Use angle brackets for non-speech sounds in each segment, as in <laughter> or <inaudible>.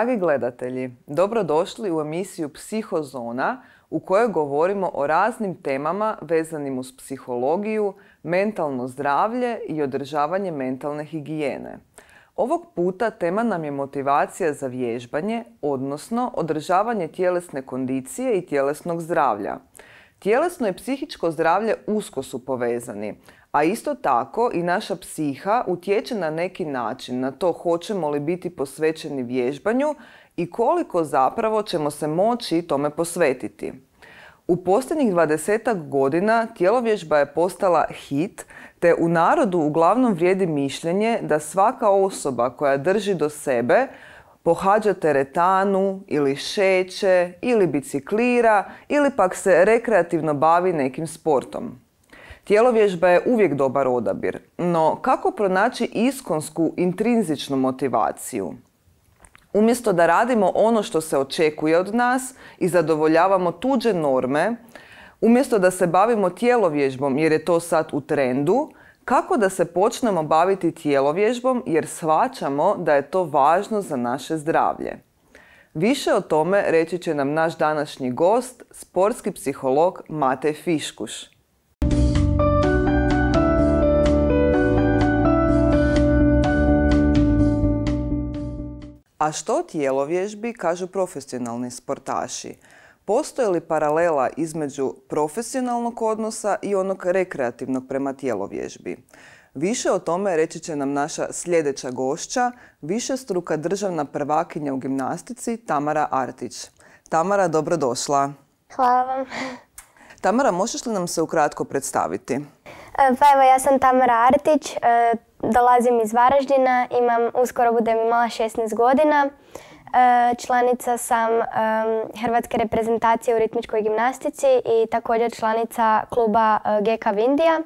Dragi gledatelji, dobrodošli u emisiju Psihozona u kojoj govorimo o raznim temama vezanim uz psihologiju, mentalno zdravlje i održavanje mentalne higijene. Ovog puta tema nam je motivacija za vježbanje, odnosno održavanje tjelesne kondicije i tjelesnog zdravlja. Tjelesno i psihičko zdravlje usko su povezani, a isto tako i naša psiha utječe na neki način na to hoćemo li biti posvećeni vježbanju i koliko zapravo ćemo se moći tome posvetiti. U posljednjih 20 godina tijelovježba je postala hit, te u narodu uglavnom vrijedi mišljenje da svaka osoba koja drži do sebe pohađa teretanu ili šeće ili biciklira ili pak se rekreativno bavi nekim sportom. Tijelovježba je uvijek dobar odabir, no kako pronaći iskonsku intrinzičnu motivaciju? Umjesto da radimo ono što se očekuje od nas i zadovoljavamo tuđe norme, umjesto da se bavimo tijelovježbom jer je to sad u trendu, kako da se počnemo baviti tijelovježbom jer shvaćamo da je to važno za naše zdravlje. Više o tome reći će nam naš današnji gost, sportski psiholog Matej Fiškuš. A što tijelo vježbi, kažu profesionalni sportaši? Postoje li paralela između profesionalnog odnosa i onog rekreativnog prema tijelovježbi? Više o tome reći će nam naša sljedeća gošća, višestruka državna prvakinja u gimnastici Tamara Artić. Tamara, dobrodošla. Hvala vam. Tamara, možeš li nam se ukratko predstaviti? E, pa evo, ja sam Tamara Artić, e, Dolazim iz Varaždina, imam, uskoro budem imala 16 godina. E, članica sam Hrvatske reprezentacije u ritmičkoj gimnastici i također članica kluba e, GK Vindija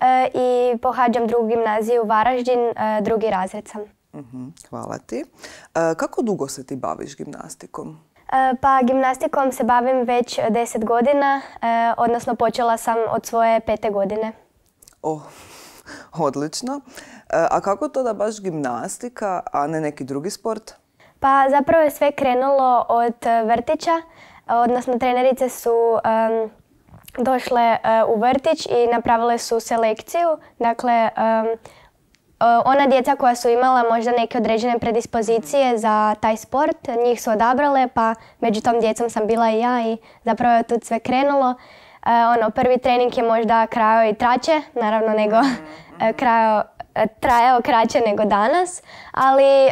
e, i pohađam drugu gimnaziju Varaždin, drugi razred sam. Mhm, hvala ti. Kako dugo se ti baviš gimnastikom? Pa gimnastikom se bavim već 10 godina, odnosno počela sam od svoje pete godine. oh <laughs> odlično. E, a kako to da baš gimnastika, a ne neki drugi sport? Pa zapravo je sve krenulo od vrtića, odnosno trenerice su došle e, u vrtić i napravile su selekciju. Dakle, e, ona djeca koja su imala možda neke određene predispozicije za taj sport, njih su odabrale, pa među tom djecom sam bila i ja i zapravo je tu sve krenulo. E, ono, prvi trening je možda krajao i traće, naravno nego e, krajao e, trajao kraće nego danas, ali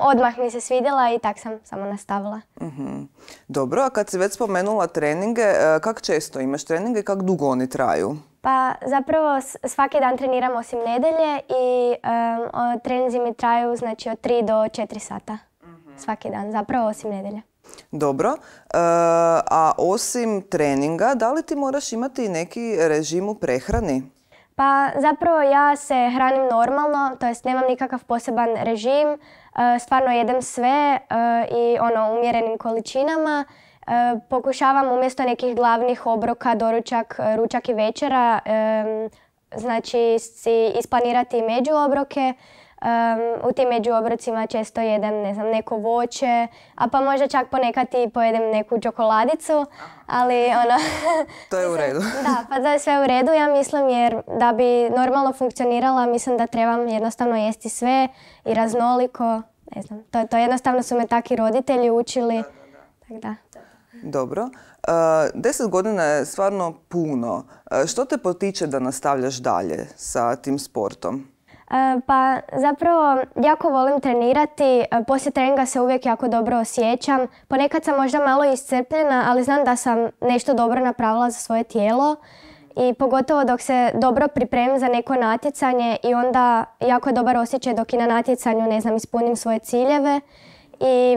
odmah mi se svidjela i tak sam samo nastavila. Mhm. Dobro, a kad si već spomenula treninge, kak često imaš treninge i kak dugo oni traju? Pa zapravo svaki dan treniram osim nedelje i um, treninzi mi traju znači od 3 do 4 sata. Mm Svaki dan, zapravo osim nedelje. Dobro, e, a osim treninga, da li ti moraš imati neki režim u prehrani? Pa zapravo ja se hranim normalno, to jest nemam nikakav poseban režim, e, stvarno jedem sve e, i ono umjerenim količinama. Pokušavam umjesto nekih glavnih obroka, doručak, ručak i večera, znači si isplanirati međuobroke, obroke, Um, u tim obrocima često jedem ne znam, neko voće, a pa možda čak ponekad i pojedem neku čokoladicu, ali ono... <laughs> to je u redu. da, pa da je sve u redu, ja mislim, jer da bi normalno funkcionirala, mislim da trebam jednostavno jesti sve i raznoliko, ne znam, to, to jednostavno su me taki roditelji učili, tako da. Dobro. E, deset godina je stvarno puno. E, što te potiče da nastavljaš dalje sa tim sportom? E, pa zapravo jako volim trenirati, e, poslije treninga se uvijek jako dobro osjećam. Ponekad sam možda malo iscrpljena, ali znam da sam nešto dobro napravila za svoje tijelo i pogotovo dok se dobro pripremim za neko natjecanje i onda jako je dobar osjećaj dok i na natjecanju ne znam ispunim svoje ciljeve i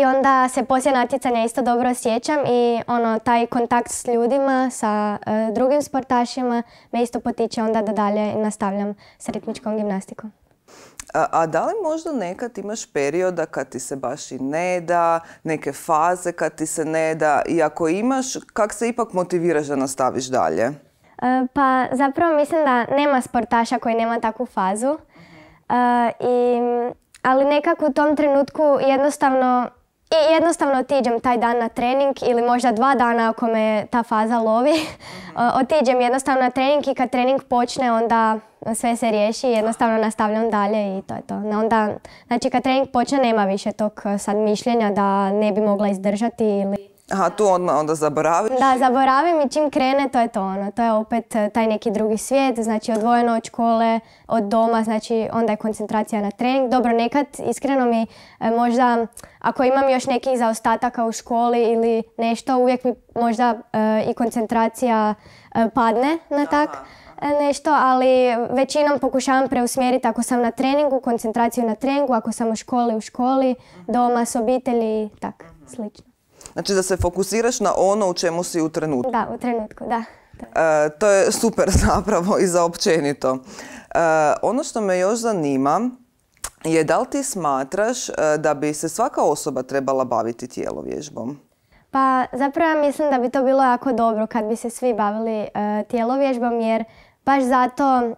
i onda se poslije natjecanja isto dobro osjećam i ono, taj kontakt s ljudima, sa e, drugim sportašima me isto potiče onda da dalje nastavljam s ritmičkom gimnastikom. A, a da li možda nekad imaš perioda kad ti se baš i ne da, neke faze kad ti se ne da i ako imaš, kak se ipak motiviraš da nastaviš dalje? E, pa zapravo mislim da nema sportaša koji nema takvu fazu. E, i ali nekako u tom trenutku jednostavno i jednostavno otiđem taj dan na trening ili možda dva dana ako me ta faza lovi. <laughs> Mhm. Otiđem jednostavno na trening i kad trening počne onda sve se riješi i jednostavno nastavljam dalje i to je to. Onda, znači kad trening počne nema više tog e, sad mišljenja da ne bi mogla izdržati ili... Aha, tu odmah onda zaboraviš? Da, zaboravim i čim krene to je to ono. To je opet e, taj neki drugi svijet, znači odvojeno od škole, od doma, znači onda je koncentracija na trening. Dobro, nekad iskreno mi e, možda, ako imam još nekih zaostataka u školi ili nešto, uvijek mi možda e, i koncentracija padne na tak. nešto, ali većinom pokušavam preusmjeriti ako sam na treningu, koncentraciju na treningu, ako sam u školi, u školi, mhm. doma s obitelji i tak, mhm. slično. Znači da se fokusiraš na ono u čemu si u trenutku. Da, u trenutku, da. E, to je super <laughs> zapravo i za općenito. E, ono što me još zanima je da li ti smatraš e, da bi se svaka osoba trebala baviti tijelovježbom? Pa zapravo mislim da bi to bilo jako dobro kad bi se svi bavili tijelovježbom jer baš zato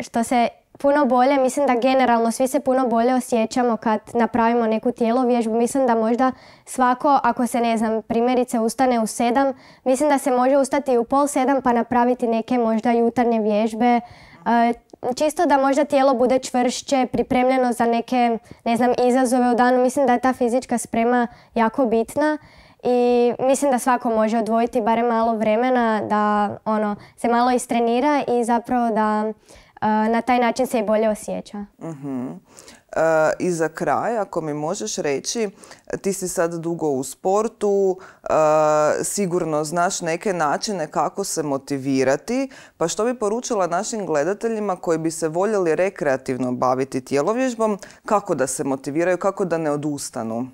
što se puno bolje, mislim da generalno svi se puno bolje osjećamo kad napravimo neku vježbu. Mislim da možda svako, ako se ne znam, primjerice ustane u sedam, mislim da se može ustati u pol sedam pa napraviti neke možda jutarnje vježbe. E, čisto da možda tijelo bude čvršće, pripremljeno za neke, ne znam, izazove u danu. Mislim da je ta fizička sprema jako bitna i mislim da svako može odvojiti barem malo vremena da ono, se malo istrenira i zapravo da Eh, na taj način se i bolje osjeća. Mhm. Eh, I za kraj, ako mi možeš reći, ti si sad dugo u sportu, eh, sigurno znaš neke načine kako se motivirati, pa što bi poručila našim gledateljima koji bi se voljeli rekreativno baviti tjelovježbom, kako da se motiviraju, kako da ne odustanu?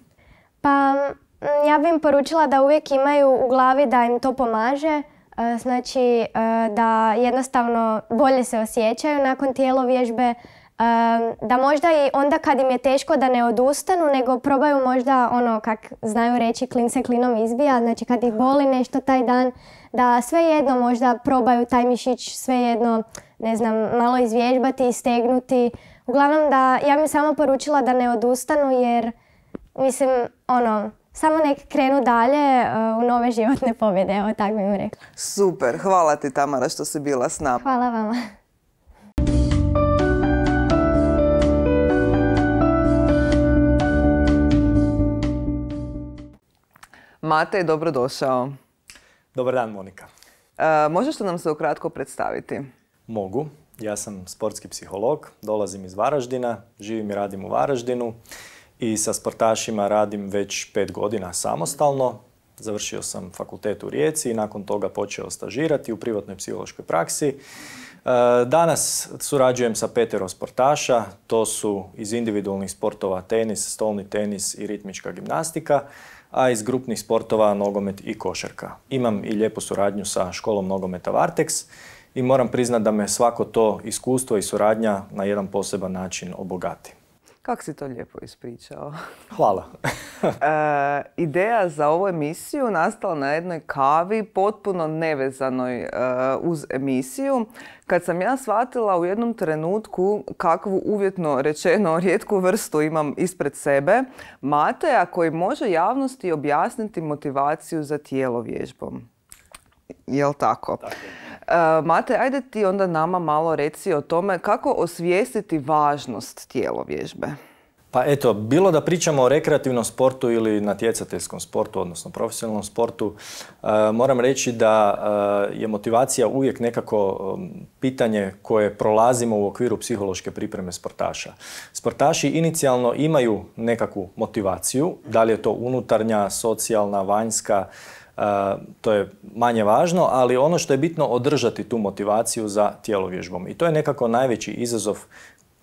Pa mm, ja bih im poručila da uvijek imaju u glavi da im to pomaže, E, znači e, da jednostavno bolje se osjećaju nakon tijelo vježbe, e, da možda i onda kad im je teško da ne odustanu, nego probaju možda ono kak znaju reći klin se klinom izbija, znači kad ih boli nešto taj dan, da svejedno možda probaju taj mišić svejedno, ne znam, malo izvježbati, istegnuti. Uglavnom da, ja bih samo poručila da ne odustanu jer, mislim, ono, samo nek krenu dalje e, u nove životne pobjede, evo tako bih mu rekla. Super, hvala ti Tamara što si bila s nama. Hvala vama. Mate, dobrodošao. Dobar dan, Monika. E, možeš li nam se ukratko predstaviti? Mogu. Ja sam sportski psiholog, dolazim iz Varaždina, živim i radim u Varaždinu i sa sportašima radim već pet godina samostalno. Završio sam fakultet u Rijeci i nakon toga počeo stažirati u privatnoj psihološkoj praksi. E, danas surađujem sa petero sportaša, to su iz individualnih sportova tenis, stolni tenis i ritmička gimnastika, a iz grupnih sportova nogomet i košarka. Imam i lijepu suradnju sa školom nogometa Vartex i moram priznat da me svako to iskustvo i suradnja na jedan poseban način obogati. Kako si to lijepo ispričao? <laughs> Hvala. <laughs> Eh, ideja za ovu emisiju nastala na jednoj kavi potpuno nevezanoj eh, uz emisiju kad sam ja shvatila u jednom trenutku kakvu uvjetno rečeno <laughs> rijetku vrstu imam ispred sebe Mateja koji može javnosti objasniti motivaciju za tijelo vježbom. Jel tako? E, Mate, ajde ti onda nama malo reci o tome kako osvijestiti važnost tijelo vježbe. Pa eto, bilo da pričamo o rekreativnom sportu ili natjecateljskom sportu, odnosno profesionalnom sportu, e, moram reći da e, je motivacija uvijek nekako pitanje koje prolazimo u okviru psihološke pripreme sportaša. Sportaši inicijalno imaju nekakvu motivaciju, da li je to unutarnja, socijalna, vanjska, to je manje važno, ali ono što je bitno održati tu motivaciju za tijelovježbom. I to je nekako najveći izazov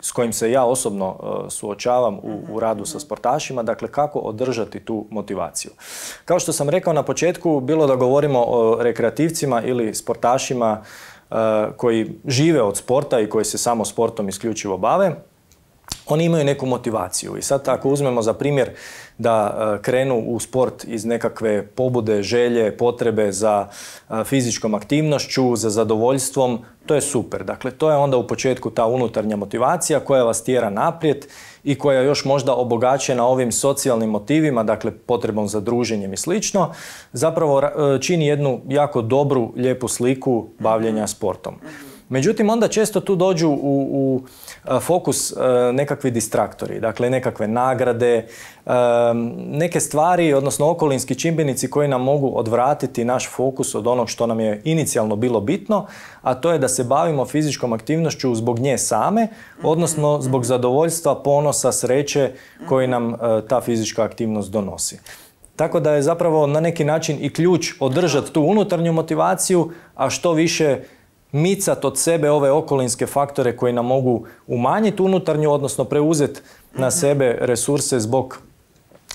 s kojim se ja osobno e, suočavam u, u mhm. radu sa sportašima, dakle kako održati tu motivaciju. Kao što sam rekao na početku, bilo da govorimo o rekreativcima ili sportašima e, koji žive od sporta i koji se samo sportom isključivo bave, oni imaju neku motivaciju. I sad ako uzmemo za primjer da e, krenu u sport iz nekakve pobude, želje, potrebe za e, fizičkom aktivnošću, za zadovoljstvom, to je super. Dakle, to je onda u početku ta unutarnja motivacija koja vas tjera naprijed i koja je još možda obogaćena ovim socijalnim motivima, dakle potrebom za druženjem i slično, zapravo e, čini jednu jako dobru, lijepu sliku bavljenja sportom. Međutim, onda često tu dođu u, u e, fokus e, nekakvi distraktori, dakle nekakve nagrade, e, neke stvari, odnosno okolinski čimbenici koji nam mogu odvratiti naš fokus od onog što nam je inicijalno bilo bitno, a to je da se bavimo fizičkom aktivnošću zbog nje same, odnosno mhm. zbog zadovoljstva, ponosa, sreće koji nam ta fizička aktivnost donosi. Tako da je zapravo na neki način i ključ održati tu unutarnju motivaciju, a što više micat od sebe ove okolinske faktore koji nam mogu umanjiti unutarnju, odnosno preuzeti na sebe resurse zbog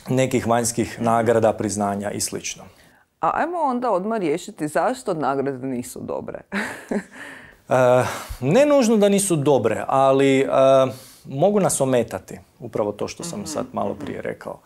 nekih vanjskih nagrada, priznanja i sl. A ajmo onda odmah riješiti zašto nagrade nisu dobre. <laughs> E, ne nužno da nisu dobre, ali e, mogu nas ometati. Upravo to što sam mhm, sad malo mhm. prije rekao.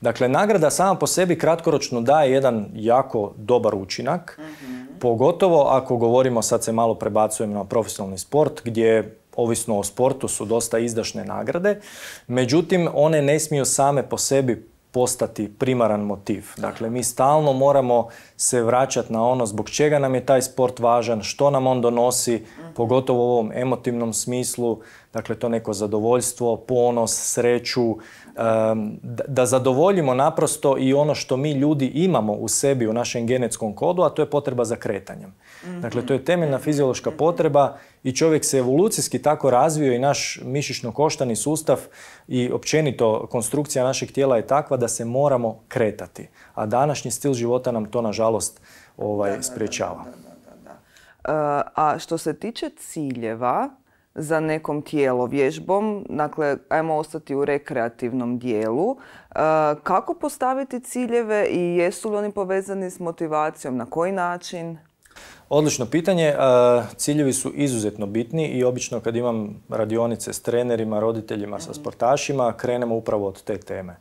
Dakle, nagrada sama po sebi kratkoročno daje jedan jako dobar učinak. Mhm. Pogotovo ako govorimo, sad se malo prebacujem na profesionalni sport, gdje ovisno o sportu su dosta izdašne nagrade, međutim one ne smiju same po sebi postati primaran motiv. Dakle, mi stalno moramo se vraćati na ono zbog čega nam je taj sport važan, što nam on donosi, pogotovo u ovom emotivnom smislu, dakle to neko zadovoljstvo, ponos, sreću, da zadovoljimo naprosto i ono što mi ljudi imamo u sebi, u našem genetskom kodu, a to je potreba za kretanjem. Mhm. Dakle, to je temeljna fiziološka mhm. potreba i čovjek se evolucijski tako razvio i naš mišićno-koštani sustav i općenito konstrukcija našeg tijela je takva da se moramo kretati. A današnji stil života nam to, nažalost, ovaj, Eh, a što se tiče ciljeva za nekom tijelo vježbom, dakle, ajmo ostati u rekreativnom dijelu, eh, kako postaviti ciljeve i jesu li oni povezani s motivacijom, na koji način? Odlično pitanje. Ciljevi su izuzetno bitni i obično kad imam radionice s trenerima, roditeljima, sa sportašima, krenemo upravo od te teme.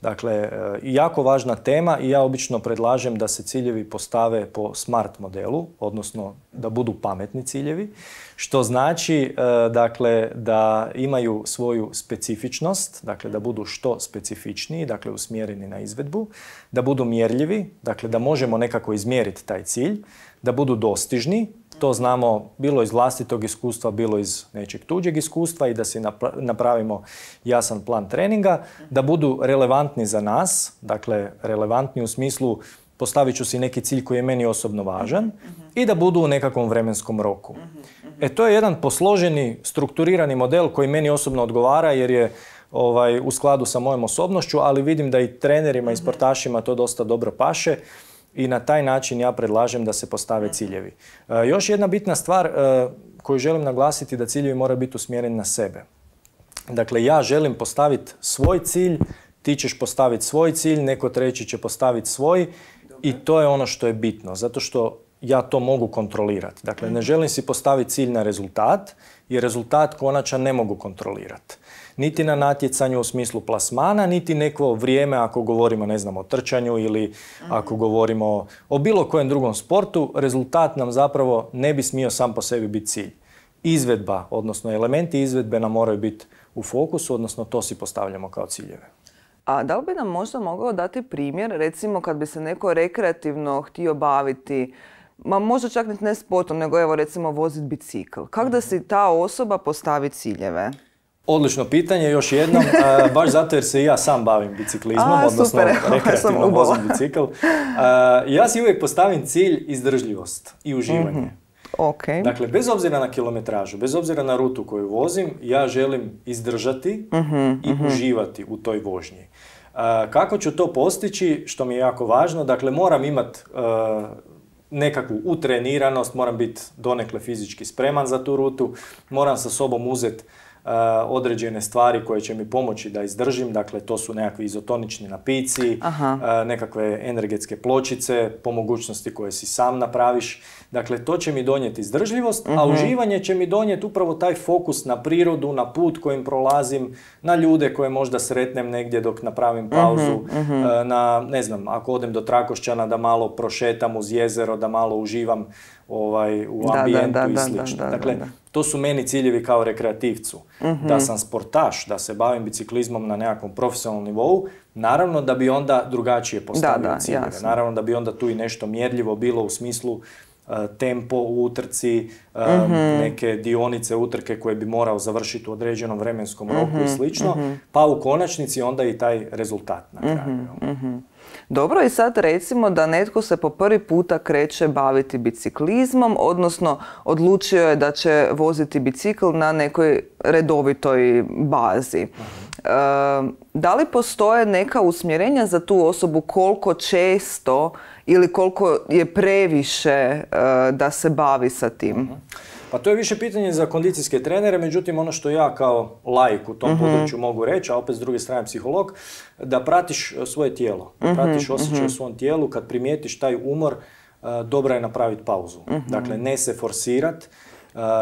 Dakle, e, jako važna tema i ja obično predlažem da se ciljevi postave po smart modelu, odnosno da budu pametni ciljevi, što znači e, dakle, da imaju svoju specifičnost, dakle da budu što specifičniji, dakle usmjereni na izvedbu, da budu mjerljivi, dakle da možemo nekako izmjeriti taj cilj, da budu dostižni, to znamo bilo iz vlastitog iskustva, bilo iz nečeg tuđeg iskustva i da si napravimo jasan plan treninga, da budu relevantni za nas, dakle relevantni u smislu postavit ću si neki cilj koji je meni osobno važan i da budu u nekakvom vremenskom roku. E to je jedan posloženi, strukturirani model koji meni osobno odgovara jer je ovaj, u skladu sa mojom osobnošću, ali vidim da i trenerima i sportašima to dosta dobro paše i na taj način ja predlažem da se postave ciljevi. E, još jedna bitna stvar e, koju želim naglasiti da ciljevi moraju biti usmjereni na sebe. Dakle, ja želim postaviti svoj cilj, ti ćeš postaviti svoj cilj, neko treći će postaviti svoj i to je ono što je bitno, zato što ja to mogu kontrolirati. Dakle, ne mhm. želim si postaviti cilj na rezultat, jer rezultat konačan ne mogu kontrolirati niti na natjecanju u smislu plasmana, niti neko vrijeme ako govorimo ne znam o trčanju ili ako mhm. govorimo o, bilo kojem drugom sportu, rezultat nam zapravo ne bi smio sam po sebi biti cilj. Izvedba, odnosno elementi izvedbe nam moraju biti u fokusu, odnosno to si postavljamo kao ciljeve. A da li bi nam možda mogao dati primjer, recimo kad bi se neko rekreativno htio baviti, ma možda čak ne sportom, nego evo recimo voziti bicikl. Kako da mhm. si ta osoba postavi ciljeve? Odlično pitanje, još jednom, <laughs> baš zato jer se i ja sam bavim biciklizmom, A, odnosno <laughs> rekreativno vozim bicikl. Ja si uvijek postavim cilj izdržljivost i uživanje. Mhm, dakle, bez obzira na kilometražu, bez obzira na rutu koju vozim, ja želim izdržati mhm, i mhm. uživati u toj vožnji. Kako ću to postići, što mi je jako važno, dakle moram imati nekakvu utreniranost, moram biti donekle fizički spreman za tu rutu, moram sa sobom uzeti E, određene stvari koje će mi pomoći da izdržim, dakle to su nekakvi izotonični napici, Aha. E, nekakve energetske pločice, po mogućnosti koje si sam napraviš. Dakle, to će mi donijeti izdržljivost, a mhm. uživanje će mi donijeti upravo taj fokus na prirodu, na put kojim prolazim, na ljude koje možda sretnem negdje dok napravim mhm, pauzu, e, mhm. na, ne znam, ako odem do Trakošćana da malo prošetam uz jezero, da malo uživam ovaj, u ambijentu da, i slično. Dakle, to su meni ciljevi kao rekreativcu. Mhm. Da sam sportaš, da se bavim biciklizmom na nekakvom profesionalnom nivou, naravno da bi onda drugačije postavio ciljeve. Naravno da bi onda tu i nešto mjerljivo bilo u smislu e, tempo u utrci, e, mhm. neke dionice utrke koje bi morao završiti u određenom vremenskom roku i mhm, slično, pa u konačnici onda i taj rezultat na kraju. Dobro i sad recimo da netko se po prvi puta kreće baviti biciklizmom, odnosno odlučio je da će voziti bicikl na nekoj redovitoj bazi. Eh, da li postoje neka usmjerenja za tu osobu koliko često ili koliko je previše eh, da se bavi sa tim? Mhm. Pa to je više pitanje za kondicijske trenere, međutim ono što ja kao laik u tom mhm. području mogu reći, a opet s druge strane psiholog, da pratiš e, svoje tijelo, da mhm, pratiš osjećaj u mhm. svom tijelu, kad primijetiš taj umor, e, dobro je napraviti pauzu. Dakle, ne se forsirat, e,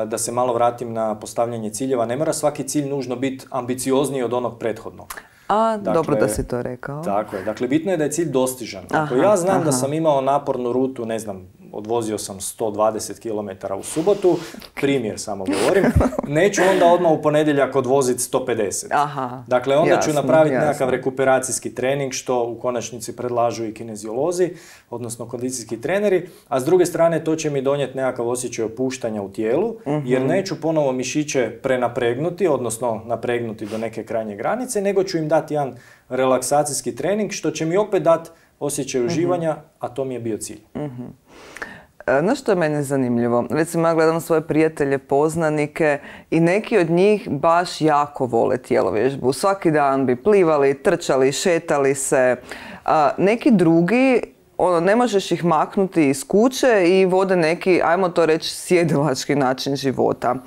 da se malo vratim na postavljanje ciljeva. Ne mora svaki cilj nužno biti ambiciozniji od onog prethodnog. A, dakle, dobro da si to rekao. Tako je. Dakle, bitno je da je cilj dostižan. Ako ja znam da sam imao napornu rutu, ne znam, odvozio sam 120 km u subotu, primjer samo govorim, neću onda odmah u ponedjeljak odvoziti 150. dakle, onda ću napraviti jasno. nekakav rekuperacijski trening, što u konačnici predlažu i kineziolozi, odnosno kondicijski treneri, a s druge strane to će mi donijeti nekakav osjećaj opuštanja u tijelu, mhm. jer neću ponovo mišiće prenapregnuti, odnosno napregnuti do neke krajnje granice, nego ću im dati jedan relaksacijski trening, što će mi opet dati osjećaj mhm. uživanja, a to mi je bio cilj. Mm Na što je meni zanimljivo? Recimo ja gledam svoje prijatelje, poznanike i neki od njih baš jako vole tijelovježbu. Svaki dan bi plivali, trčali, šetali se. A neki drugi ono, ne možeš ih maknuti iz kuće i vode neki, ajmo to reći, sjedilački način života. E,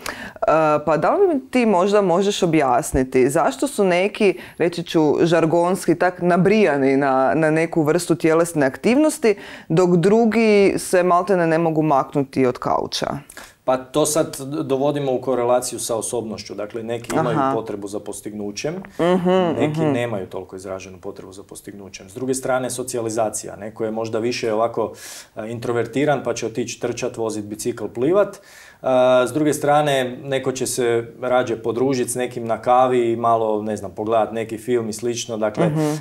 pa da li mi ti možda možeš objasniti zašto su neki, reći ću žargonski, tak nabrijani na, na neku vrstu tjelesne aktivnosti, dok drugi se maltene ne mogu maknuti od kauča? Pa to sad dovodimo u korelaciju sa osobnošću. Dakle, neki imaju potrebu za postignućem, mhm, neki mhm. nemaju toliko izraženu potrebu za postignućem. S druge strane, socijalizacija. Neko je možda više ovako e, introvertiran pa će otići trčat, vozit bicikl, plivat. E, s druge strane, neko će se rađe podružiti s nekim na kavi i malo, ne znam, pogledat neki film i slično. Dakle, mhm.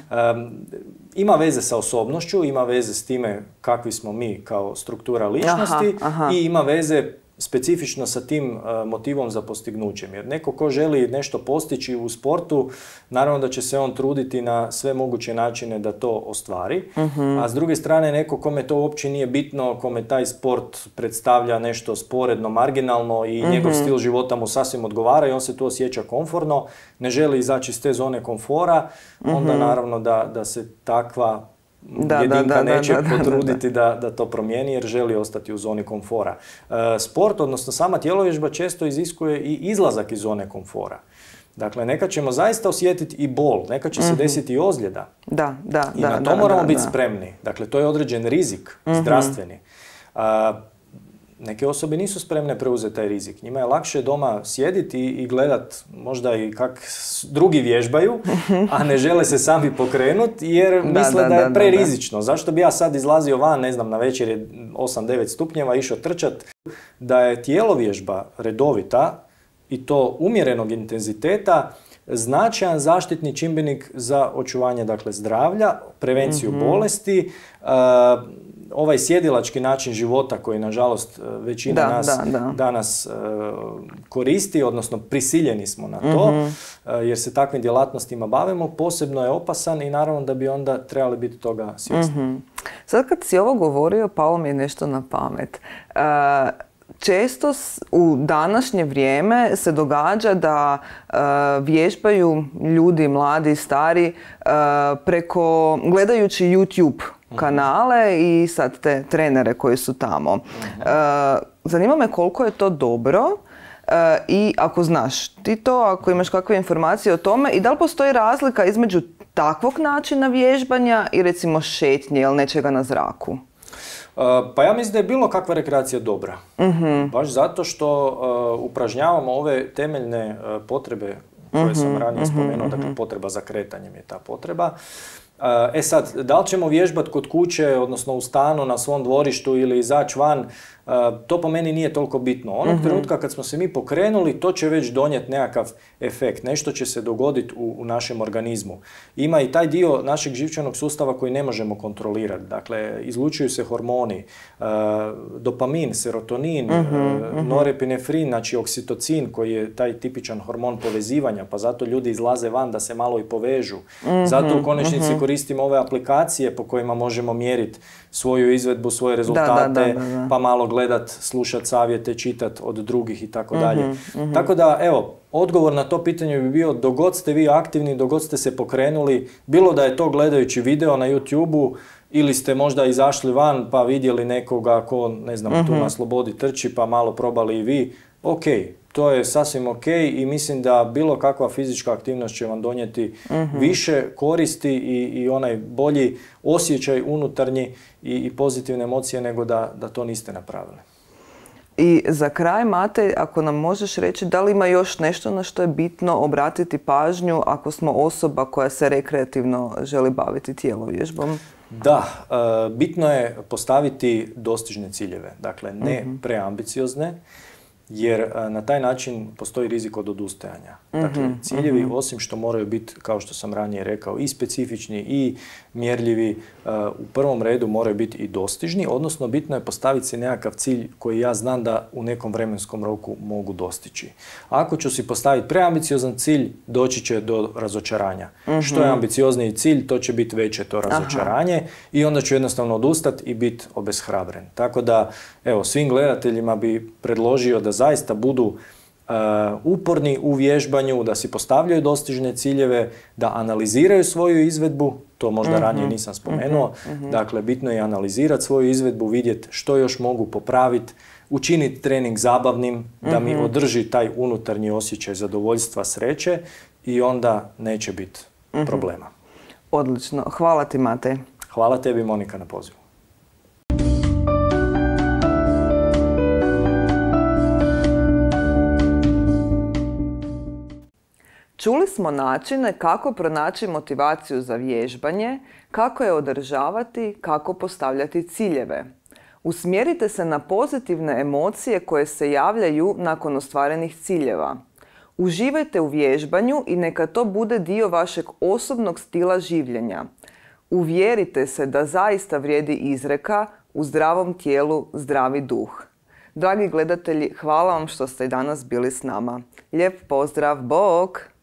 ima veze sa osobnošću, ima veze s time kakvi smo mi kao struktura ličnosti i ima veze specifično sa tim e, motivom za postignućem. Jer neko ko želi nešto postići u sportu, naravno da će se on truditi na sve moguće načine da to ostvari. Mhm. A s druge strane, neko kome to uopće nije bitno, kome taj sport predstavlja nešto sporedno, marginalno i mhm. njegov stil života mu sasvim odgovara i on se tu osjeća komforno, ne želi izaći iz te zone komfora, mhm. onda naravno da, da se takva da, jedinka da, da, neće potruditi da to promijeni jer želi ostati u zoni komfora. E, sport, odnosno sama tjelovježba često iziskuje i izlazak iz zone komfora. Dakle, neka ćemo zaista osjetiti i bol, neka će se mhm. desiti i ozljeda. Da, da, I da, na to moramo biti spremni. Dakle, to je određen rizik mhm. zdravstveni. A, Neke osobe nisu spremne preuzeti taj rizik. Njima je lakše doma sjediti i gledat možda i kak drugi vježbaju, a ne žele se sami pokrenuti jer <laughs> misle da, je prerizično. Zašto bi ja sad izlazio van, ne znam, na večer je 8-9 stupnjeva, išao trčat. Da je tijelo vježba redovita i to umjerenog intenziteta, značajan zaštitni čimbenik za očuvanje dakle, zdravlja, prevenciju mhm. bolesti, e, ovaj sjedilački način života koji nažalost e, većina nas danas e, koristi, odnosno prisiljeni smo na to mhm. jer se takvim djelatnostima bavimo, posebno je opasan i naravno da bi onda trebali biti toga svjesni. mm Sad kad si ovo govorio, palo mi je nešto na pamet često u današnje vrijeme se događa da e, vježbaju ljudi, mladi, stari, e, preko gledajući YouTube mhm. kanale i sad te trenere koji su tamo. Mhm. E, zanima me koliko je to dobro i ako znaš ti to, ako imaš kakve informacije o tome i da li postoji razlika između takvog načina vježbanja i recimo šetnje ili nečega na zraku? Uh, pa ja mislim da je bilo kakva rekreacija dobra. Mhm. Baš zato što uh, upražnjavamo ove temeljne uh, potrebe koje sam mhm, ranije mhm, spomenuo, dakle potreba za kretanjem je ta potreba. E sad, da li ćemo vježbati kod kuće, odnosno u stanu, na svom dvorištu ili izaći van, to po meni nije toliko bitno. Onog mhm. trenutka kad smo se mi pokrenuli, to će već donijeti nekakav efekt, nešto će se dogoditi u, našem organizmu. Ima i taj dio našeg živčanog sustava koji ne možemo kontrolirati. Dakle, izlučuju se hormoni, e, dopamin, serotonin, mm-hmm. norepinefrin, znači oksitocin koji je taj tipičan hormon povezivanja, pa zato ljudi izlaze van da se malo i povežu. Mhm, zato u konačnici koristimo ove aplikacije po kojima možemo mjeriti svoju izvedbu, svoje rezultate, pa malo gledat, slušat savjete, čitat od drugih i tako dalje. Mhm, mhm. Tako da, evo, odgovor na to pitanje bi bio dogod ste vi aktivni, dogod ste se pokrenuli, bilo da je to gledajući video na youtube ili ste možda izašli van pa vidjeli nekoga ko, ne znam, tu mhm. na slobodi trči pa malo probali i vi, ok, to je sasvim ok i mislim da bilo kakva fizička aktivnost će vam donijeti mhm. više koristi i, i onaj bolji osjećaj unutarnji i, i pozitivne emocije nego da, da to niste napravili. I za kraj, Mate, ako nam možeš reći da li ima još nešto na što je bitno obratiti pažnju ako smo osoba koja se rekreativno želi baviti tijelovježbom? Da, e, bitno je postaviti dostižne ciljeve, dakle ne mhm. preambiciozne jer e, na taj način postoji rizik od odustajanja. Dakle, mhm, ciljevi, mhm. osim što moraju biti, kao što sam ranije rekao, i specifični i mjerljivi, eh, u prvom redu moraju biti i dostižni, odnosno bitno je postaviti si nekakav cilj koji ja znam da u nekom vremenskom roku mogu dostići. Ako ću si postaviti preambiciozan cilj, doći će do razočaranja. Mhm. Što je ambiciozniji cilj, to će biti veće to razočaranje i onda ću jednostavno odustati i biti obeshrabren. Tako da, evo, svim gledateljima bi predložio da zaista budu Uh, uporni u vježbanju, da si postavljaju dostižne ciljeve, da analiziraju svoju izvedbu, to možda ranije mhm. nisam mhm. spomenuo, mhm. dakle bitno je analizirati svoju izvedbu, vidjeti što još mogu popraviti, učiniti trening zabavnim, da mi održi taj unutarnji osjećaj zadovoljstva, sreće i onda neće biti problema. Odlično. Hvala ti Matej. Hvala tebi Monika na pozivu. Čuli smo načine kako pronaći motivaciju za vježbanje, kako je održavati, kako postavljati ciljeve. Usmjerite se na pozitivne emocije koje se javljaju nakon ostvarenih ciljeva. Uživajte u vježbanju i neka to bude dio vašeg osobnog stila življenja. Uvjerite se da zaista vrijedi izreka u zdravom tijelu zdravi duh. Dragi gledatelji, hvala vam što ste i danas bili s nama. Lijep pozdrav, bok!